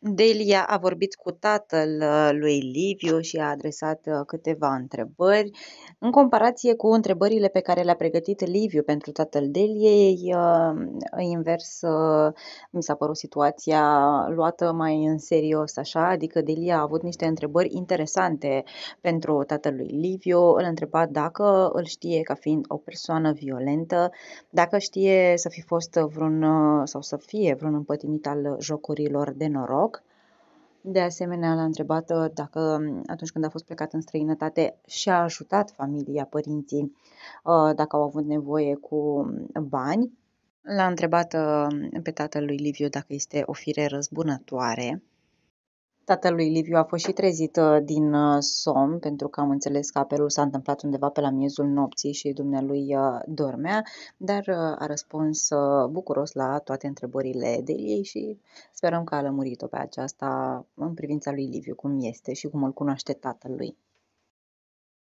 Delia a vorbit cu tatăl uh, lui Liviu și a adresat uh, câteva întrebări. În comparație cu întrebările pe care le-a pregătit Liviu pentru tatăl Deliei, uh, invers mi s-a părut situația luată mai în serios, așa, adică Delia a avut niște întrebări interesante pentru tatăl lui Liviu. Îl întreba dacă îl știe ca fiind o persoană violentă, dacă știe să fi fost vreun sau să fie vreun împătimit al jocurilor de noroc loc. De asemenea, l-a întrebat uh, dacă um, atunci când a fost plecat în străinătate și-a ajutat familia, părinții, uh, dacă au avut nevoie cu um, bani. L-a întrebat uh, pe tatăl lui Liviu dacă este o fire răzbunătoare Tatălui Liviu a fost și trezit uh, din uh, somn, pentru că am înțeles că apelul s-a întâmplat undeva pe la miezul nopții și dumnealui uh, dormea, dar a răspuns bucuros la toate întrebările de ei și sperăm că a lămurit-o pe aceasta în privința lui Liviu, cum este și cum îl cunoaște tatălui.